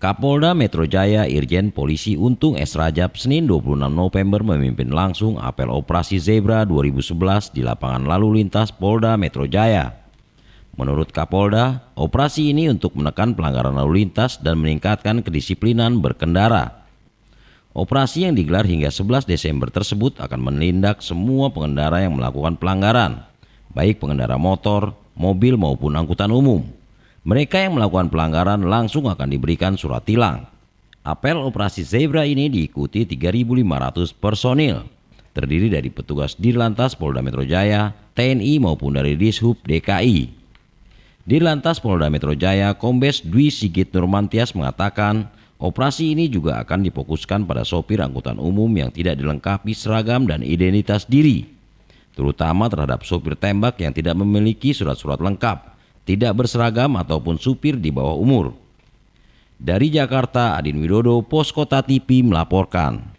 Kapolda Metro Jaya Irjen Polisi Untung S. Rajab Senin 26 November memimpin langsung apel operasi Zebra 2011 di lapangan lalu lintas Polda Metro Jaya. Menurut Kapolda, operasi ini untuk menekan pelanggaran lalu lintas dan meningkatkan kedisiplinan berkendara. Operasi yang digelar hingga 11 Desember tersebut akan menindak semua pengendara yang melakukan pelanggaran, baik pengendara motor, mobil maupun angkutan umum. Mereka yang melakukan pelanggaran langsung akan diberikan surat tilang. Apel operasi Zebra ini diikuti 3.500 personil, terdiri dari petugas di lantas Polda Metro Jaya, TNI maupun dari Dishub DKI. Di lantas Polda Metro Jaya, Kombes Dwi Sigit Nurmantias mengatakan, operasi ini juga akan difokuskan pada sopir angkutan umum yang tidak dilengkapi seragam dan identitas diri, terutama terhadap sopir tembak yang tidak memiliki surat-surat lengkap tidak berseragam ataupun supir di bawah umur. Dari Jakarta, Adin Widodo, Poskota TV melaporkan.